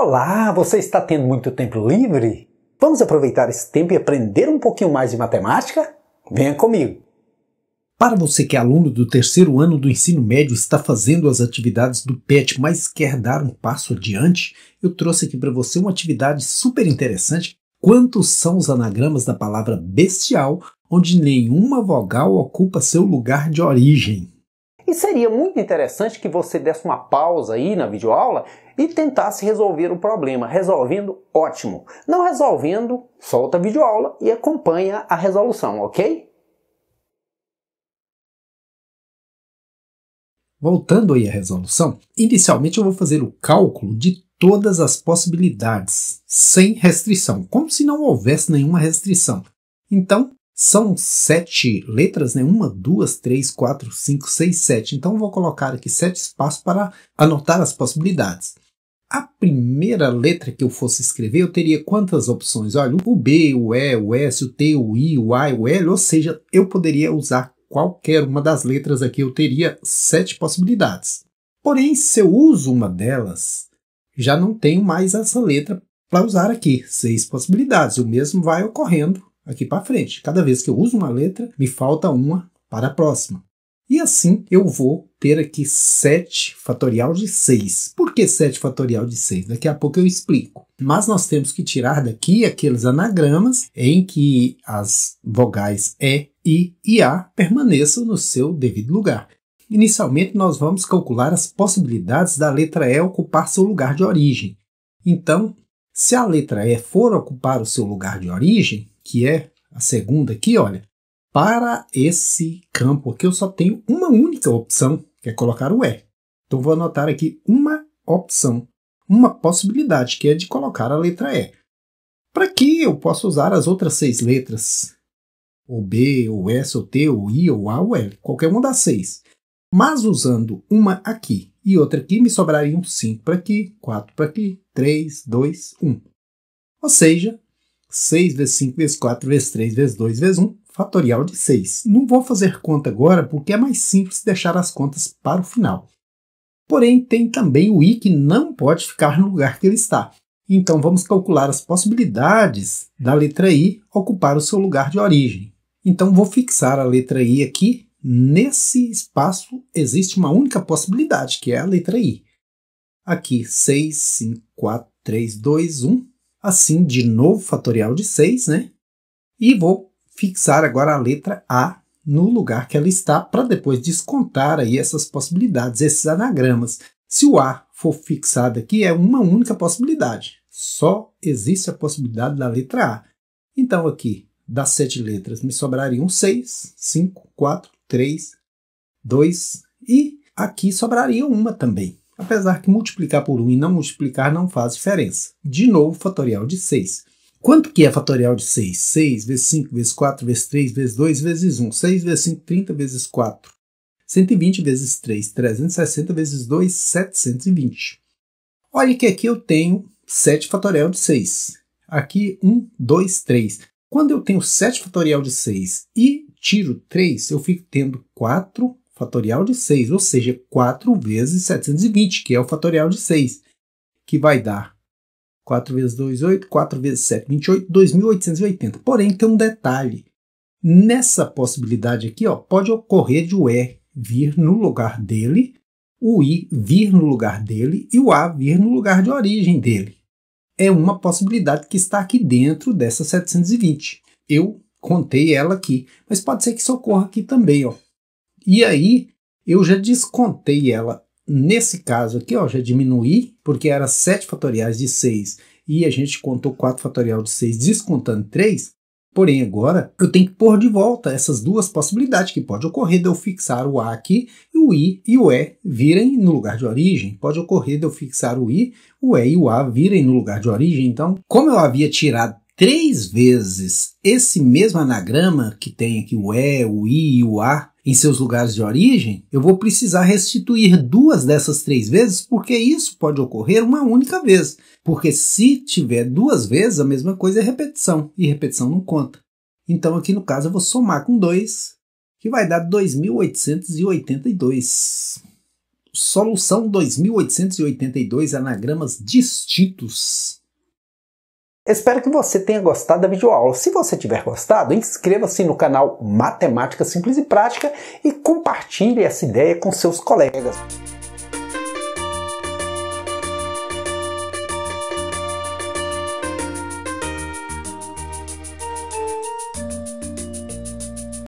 Olá, você está tendo muito tempo livre? Vamos aproveitar esse tempo e aprender um pouquinho mais de matemática? Venha comigo! Para você que é aluno do terceiro ano do ensino médio está fazendo as atividades do PET, mas quer dar um passo adiante, eu trouxe aqui para você uma atividade super interessante. Quantos são os anagramas da palavra bestial, onde nenhuma vogal ocupa seu lugar de origem? E seria muito interessante que você desse uma pausa aí na videoaula e tentasse resolver o problema. Resolvendo, ótimo. Não resolvendo, solta a videoaula e acompanha a resolução, ok? Voltando aí à resolução, inicialmente eu vou fazer o cálculo de todas as possibilidades, sem restrição, como se não houvesse nenhuma restrição. Então, são sete letras, né? Uma, duas, três, quatro, cinco, seis, sete. Então vou colocar aqui sete espaços para anotar as possibilidades. A primeira letra que eu fosse escrever, eu teria quantas opções? Olha, o B, o E, o S, o T, o I, o A, o L, ou seja, eu poderia usar qualquer uma das letras aqui, eu teria sete possibilidades. Porém, se eu uso uma delas, já não tenho mais essa letra para usar aqui, seis possibilidades. O mesmo vai ocorrendo aqui para frente. Cada vez que eu uso uma letra, me falta uma para a próxima. E assim eu vou ter aqui 7 fatorial de 6. Por que 7 fatorial de 6? Daqui a pouco eu explico. Mas nós temos que tirar daqui aqueles anagramas em que as vogais E, I e A permaneçam no seu devido lugar. Inicialmente, nós vamos calcular as possibilidades da letra E ocupar seu lugar de origem. Então, se a letra E for ocupar o seu lugar de origem, que é a segunda aqui, olha, para esse campo aqui eu só tenho uma única opção, que é colocar o E. Então vou anotar aqui uma opção, uma possibilidade, que é de colocar a letra E. Para que eu possa usar as outras seis letras? Ou B, ou S, ou T, ou I, ou A, ou L, qualquer uma das seis. Mas usando uma aqui e outra aqui, me sobrariam 5 para aqui, 4 para aqui, 3, 2, 1. Ou seja, 6 vezes 5 vezes 4 vezes 3 vezes 2 vezes 1, fatorial de 6. Não vou fazer conta agora porque é mais simples deixar as contas para o final. Porém, tem também o i que não pode ficar no lugar que ele está. Então, vamos calcular as possibilidades da letra i ocupar o seu lugar de origem. Então, vou fixar a letra i aqui. Nesse espaço existe uma única possibilidade, que é a letra i. Aqui, 6, 5, 4, 3, 2, 1 assim de novo fatorial de 6, né? E vou fixar agora a letra A no lugar que ela está para depois descontar aí essas possibilidades, esses anagramas. Se o A for fixado aqui, é uma única possibilidade. Só existe a possibilidade da letra A. Então aqui, das sete letras, me sobrariam 6, 5, 4, 3, 2 e aqui sobraria uma também apesar que multiplicar por 1 e não multiplicar não faz diferença. De novo, fatorial de 6. Quanto que é fatorial de 6? 6 vezes 5 vezes 4 vezes 3 vezes 2 vezes 1. 6 vezes 5, 30 vezes 4. 120 vezes 3, 360 vezes 2, 720. Olha que aqui eu tenho 7 fatorial de 6. Aqui 1, 2, 3. Quando eu tenho 7 fatorial de 6 e tiro 3, eu fico tendo 4 fatorial de 6, ou seja, 4 vezes 720, que é o fatorial de 6, que vai dar 4 vezes 2, 8, 4 vezes 7, 28, 2.880. Porém, tem um detalhe. Nessa possibilidade aqui, ó, pode ocorrer de o E vir no lugar dele, o I vir no lugar dele e o A vir no lugar de origem dele. É uma possibilidade que está aqui dentro dessa 720. Eu contei ela aqui, mas pode ser que isso ocorra aqui também. Ó. E aí eu já descontei ela nesse caso aqui, ó, já diminuí, porque era 7 fatoriais de 6 e a gente contou 4 fatorial de 6 descontando 3. Porém, agora eu tenho que pôr de volta essas duas possibilidades que pode ocorrer de eu fixar o A aqui e o I e o E virem no lugar de origem. Pode ocorrer de eu fixar o I, o E e o A virem no lugar de origem. Então, como eu havia tirado três vezes esse mesmo anagrama, que tem aqui o E, o I e o A, em seus lugares de origem, eu vou precisar restituir duas dessas três vezes, porque isso pode ocorrer uma única vez. Porque se tiver duas vezes, a mesma coisa é repetição, e repetição não conta. Então aqui no caso eu vou somar com 2, que vai dar 2882. Solução 2882 anagramas distintos. Espero que você tenha gostado da videoaula. Se você tiver gostado, inscreva-se no canal Matemática Simples e Prática e compartilhe essa ideia com seus colegas.